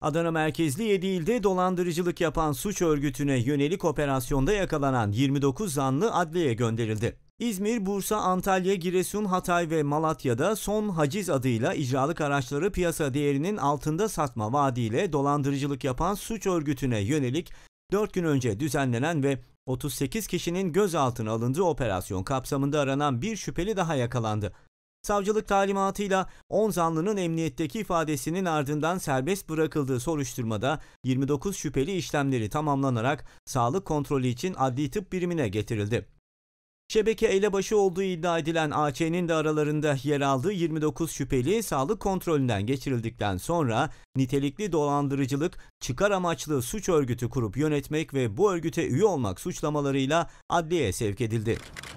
Adana merkezli 7 ilde dolandırıcılık yapan suç örgütüne yönelik operasyonda yakalanan 29 zanlı adliyeye gönderildi. İzmir, Bursa, Antalya, Giresun, Hatay ve Malatya'da son haciz adıyla icralık araçları piyasa değerinin altında satma vaadiyle dolandırıcılık yapan suç örgütüne yönelik 4 gün önce düzenlenen ve 38 kişinin gözaltına alındığı operasyon kapsamında aranan bir şüpheli daha yakalandı. Savcılık talimatıyla 10 zanlının emniyetteki ifadesinin ardından serbest bırakıldığı soruşturmada 29 şüpheli işlemleri tamamlanarak sağlık kontrolü için adli tıp birimine getirildi. Şebeke elebaşı olduğu iddia edilen AÇ'nin de aralarında yer aldığı 29 şüpheli sağlık kontrolünden geçirildikten sonra nitelikli dolandırıcılık, çıkar amaçlı suç örgütü kurup yönetmek ve bu örgüte üye olmak suçlamalarıyla adliyeye sevk edildi.